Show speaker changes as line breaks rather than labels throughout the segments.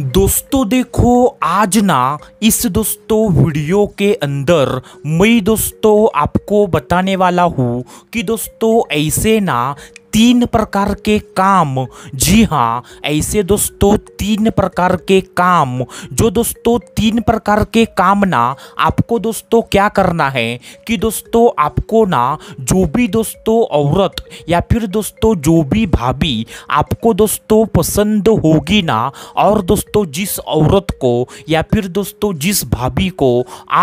दोस्तों देखो आज ना इस दोस्तों वीडियो के अंदर मैं दोस्तों आपको बताने वाला हूँ कि दोस्तों ऐसे ना तीन प्रकार के काम जी हाँ ऐसे दोस्तों तीन प्रकार के काम जो दोस्तों तीन प्रकार के काम ना आपको दोस्तों क्या करना है कि दोस्तों आपको ना जो भी दोस्तों औरत या फिर दोस्तों जो भी भाभी आपको दोस्तों पसंद होगी ना और दोस्तों जिस औरत को या फिर दोस्तों जिस भाभी को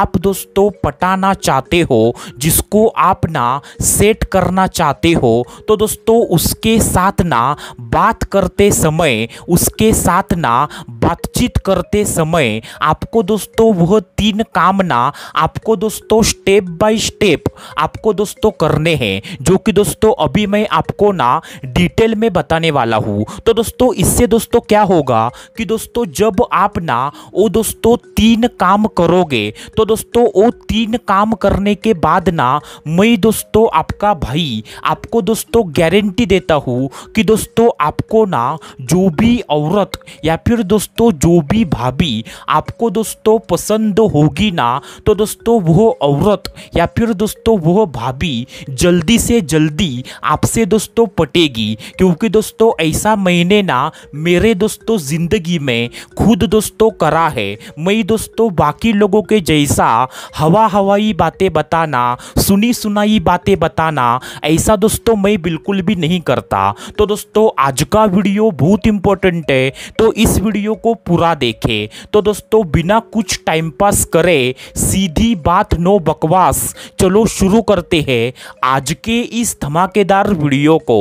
आप दोस्तों पटाना चाहते हो जिसको आप ना सेट करना चाहते हो तो दोस्तों उसके साथ ना बात करते समय उसके साथ ना बातचीत करते समय आपको दोस्तों वह तीन काम ना आपको दोस्तों स्टेप बाय स्टेप आपको दोस्तों करने हैं जो कि दोस्तों अभी मैं आपको ना डिटेल में बताने वाला हूँ तो दोस्तों इससे दोस्तों क्या होगा कि दोस्तों जब आप ना वो दोस्तों तीन काम करोगे तो दोस्तों वो तीन काम करने के बाद ना मैं दोस्तों आपका भाई आपको दोस्तों गारंटी गारंटी देता हूँ कि दोस्तों आपको ना जो भी औरत या फिर दोस्तों जो भी भाभी आपको दोस्तों पसंद होगी ना तो दोस्तों वह औरत या फिर दोस्तों वह भाभी जल्दी से जल्दी आपसे दोस्तों पटेगी क्योंकि दोस्तों ऐसा मैंने ना मेरे दोस्तों ज़िंदगी में खुद दोस्तों करा है मैं दोस्तों बाकी लोगों के जैसा हवा हवाई बातें बताना सुनी सुनाई बातें बताना ऐसा दोस्तों मैं बिल्कुल भी भी नहीं करता तो दोस्तों आज का वीडियो बहुत इंपॉर्टेंट है तो इस वीडियो को पूरा देखें तो दोस्तों बिना कुछ टाइम पास करे सीधी बात नो बकवास चलो शुरू करते हैं आज के इस धमाकेदार वीडियो को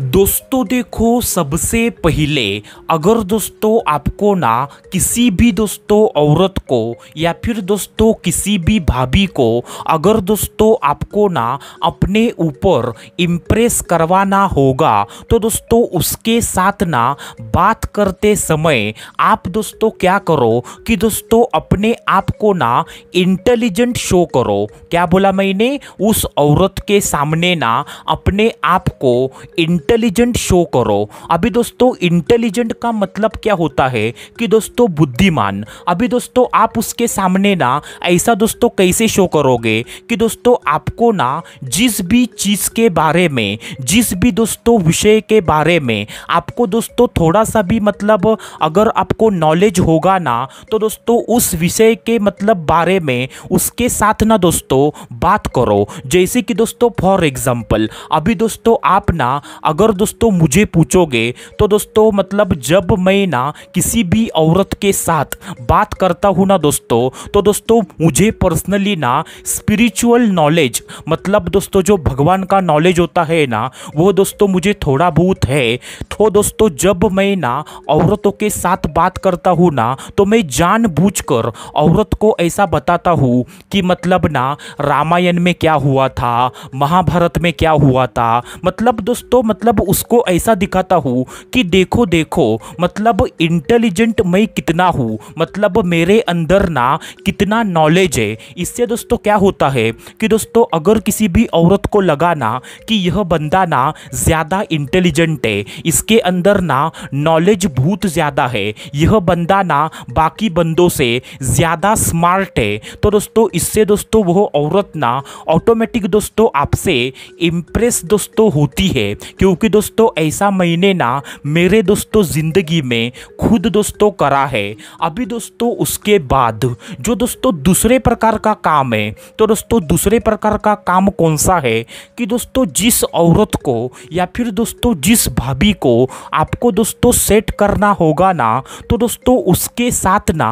दोस्तों देखो सबसे पहले अगर दोस्तों आपको ना किसी भी दोस्तों औरत को या फिर दोस्तों किसी भी भाभी को अगर दोस्तों आपको ना अपने ऊपर इम्प्रेस करवाना होगा तो दोस्तों उसके साथ ना बात करते समय आप दोस्तों क्या करो कि दोस्तों अपने आप को ना इंटेलिजेंट शो करो क्या बोला मैंने उस औरत के सामने ना अपने आप को इंट इंटेलिजेंट शो करो अभी दोस्तों इंटेलिजेंट का मतलब क्या होता है कि दोस्तों बुद्धिमान अभी दोस्तों आप उसके सामने ना ऐसा दोस्तों कैसे शो करोगे कि दोस्तों आपको ना जिस भी चीज़ के बारे में जिस भी दोस्तों विषय के बारे में आपको दोस्तों थोड़ा सा भी मतलब अगर आपको नॉलेज होगा ना तो दोस्तों उस विषय के मतलब बारे में उसके साथ ना दोस्तों बात करो जैसे कि दोस्तों फॉर एग्ज़ाम्पल अभी दोस्तों आप ना अगर दोस्तों मुझे पूछोगे तो दोस्तों मतलब जब मैं ना किसी भी औरत के साथ बात करता हूँ ना दोस्तों तो दोस्तों मुझे पर्सनली ना स्पिरिचुअल नॉलेज मतलब दोस्तों जो भगवान का नॉलेज होता है ना वो दोस्तों मुझे थोड़ा बहुत है तो दोस्तों जब मैं ना औरतों के साथ बात करता हूँ ना तो मैं जान औरत को ऐसा बताता हूँ कि मतलब ना रामायण में क्या हुआ था महाभारत में क्या हुआ था मतलब दोस्तों मतलब मतलब उसको ऐसा दिखाता हूँ कि देखो देखो मतलब इंटेलिजेंट मैं कितना हूँ मतलब मेरे अंदर ना कितना नॉलेज है इससे दोस्तों क्या होता है कि दोस्तों अगर किसी भी औरत को लगा ना कि यह बंदा ना ज़्यादा इंटेलिजेंट है इसके अंदर ना नॉलेज बहुत ज़्यादा है यह बंदा ना बाकी बंदों से ज़्यादा स्मार्ट है तो दोस्तों इससे दोस्तों वह औरत ना ऑटोमेटिक दोस्तों आपसे इम्प्रेस दोस्तों होती है क्यों क्योंकि दोस्तों ऐसा मैंने ना मेरे दोस्तों ज़िंदगी में खुद दोस्तों करा है अभी दोस्तों उसके बाद जो दोस्तों दूसरे प्रकार का काम है तो दोस्तों दूसरे प्रकार का काम कौन सा है कि दोस्तों जिस औरत को या फिर दोस्तों जिस भाभी को आपको दोस्तों सेट करना होगा ना तो दोस्तों उसके साथ ना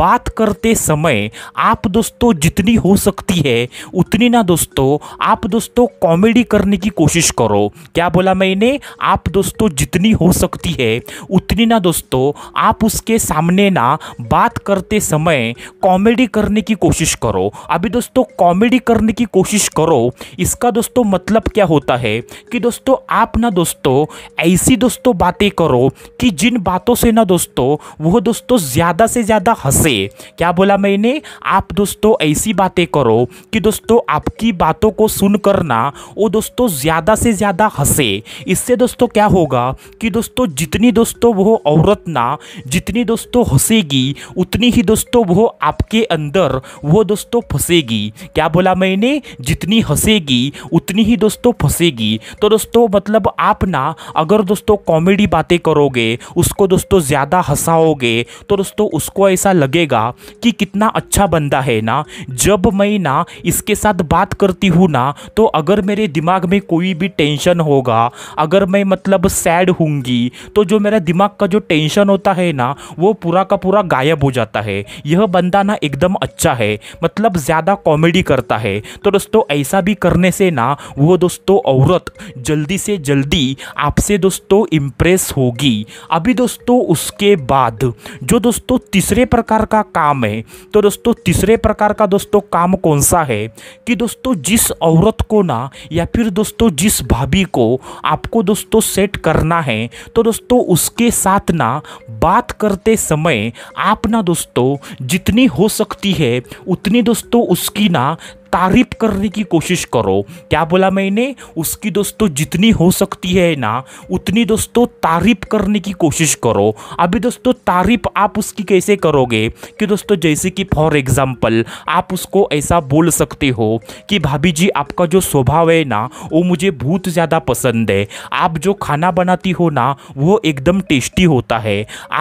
बात करते समय आप दोस्तों जितनी हो सकती है उतनी ना दोस्तों आप दोस्तों कॉमेडी करने की कोशिश करो क्या बोला मैं मैंने आप दोस्तों जितनी हो सकती है उतनी ना दोस्तों आप उसके सामने ना बात करते समय कॉमेडी करने की कोशिश करो अभी दोस्तों कॉमेडी करने की कोशिश करो इसका दोस्तों मतलब क्या होता है कि दोस्तों आप ना दोस्तों ऐसी दोस्तों बातें करो कि जिन बातों से ना दोस्तों वह दोस्तों ज़्यादा से ज़्यादा हंसे क्या बोला मैंने आप दोस्तों ऐसी बातें करो कि दोस्तों आपकी बातों को सुन कर ना वो दोस्तों ज़्यादा से ज़्यादा हंसे इससे दोस्तों क्या होगा कि दोस्तों जितनी दोस्तों वो औरत ना जितनी दोस्तों हंसेगी उतनी ही दोस्तों वो आपके अंदर वो दोस्तों फंसेगी क्या बोला मैंने जितनी हंसेगी उतनी ही दोस्तों फंसेगी तो दोस्तों मतलब आप ना अगर दोस्तों कॉमेडी बातें करोगे उसको दोस्तों ज़्यादा हंसाओगे तो दोस्तों उसको ऐसा लगेगा कि कितना अच्छा बंदा है ना जब मैं ना इसके साथ बात करती हूँ ना तो अगर मेरे दिमाग में कोई भी टेंशन होगा अगर मैं मतलब सैड हूँगी तो जो मेरा दिमाग का जो टेंशन होता है ना वो पूरा का पूरा गायब हो जाता है यह बंदा ना एकदम अच्छा है मतलब ज़्यादा कॉमेडी करता है तो दोस्तों ऐसा भी करने से ना वो दोस्तों औरत जल्दी से जल्दी आपसे दोस्तों इम्प्रेस होगी अभी दोस्तों उसके बाद जो दोस्तों तीसरे प्रकार का काम है तो दोस्तों तीसरे प्रकार का दोस्तों काम कौन सा है कि दोस्तों जिस औरत को ना या फिर दोस्तों जिस भाभी को आपको दोस्तों सेट करना है तो दोस्तों उसके साथ ना बात करते समय आप ना दोस्तों जितनी हो सकती है उतनी दोस्तों उसकी ना तारीफ करने की कोशिश करो क्या बोला मैंने उसकी दोस्तों जितनी हो सकती है ना उतनी दोस्तों तारीफ करने की कोशिश करो अभी दोस्तों तारीफ आप उसकी कैसे करोगे कि दोस्तों जैसे कि फॉर एग्ज़ाम्पल आप उसको ऐसा बोल सकते हो कि भाभी जी आपका जो स्वभाव है ना वो मुझे बहुत ज़्यादा पसंद है आप जो खाना बनाती हो ना वो एकदम टेस्टी होता है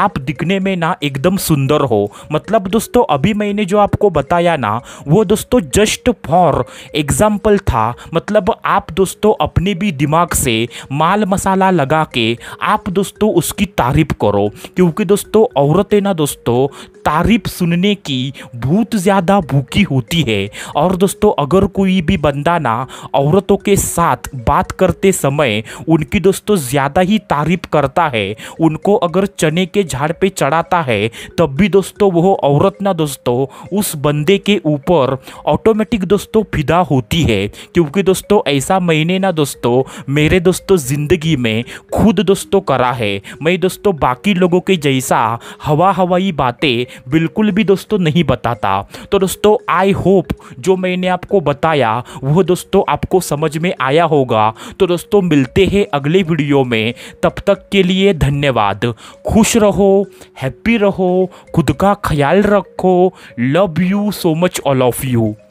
आप दिखने में ना एकदम सुंदर हो मतलब दोस्तों अभी मैंने जो आपको बताया ना वो दोस्तों जस्ट फॉर एग्जाम्पल था मतलब आप दोस्तों अपने भी दिमाग से माल मसाला लगा के आप दोस्तों उसकी तारीफ करो क्योंकि दोस्तों औरतें ना दोस्तों तारीफ सुनने की बहुत ज़्यादा भूखी होती है और दोस्तों अगर कोई भी बंदा ना औरतों के साथ बात करते समय उनकी दोस्तों ज़्यादा ही तारीफ करता है उनको अगर चने के झाड़ पे चढ़ाता है तब भी दोस्तों वह औरत ना दोस्तों उस बंदे के ऊपर ऑटोमेटिक दोस्तों फिदा होती है क्योंकि दोस्तों ऐसा मैंने ना दोस्तों मेरे दोस्तों ज़िंदगी में खुद दोस्तों करा है मैं दोस्तों बाकी लोगों के जैसा हवा हवाई बातें बिल्कुल भी दोस्तों नहीं बताता तो दोस्तों आई होप जो मैंने आपको बताया वह दोस्तों आपको समझ में आया होगा तो दोस्तों मिलते हैं अगले वीडियो में तब तक के लिए धन्यवाद खुश रहो हैप्पी रहो खुद का ख्याल रखो love you so much all of you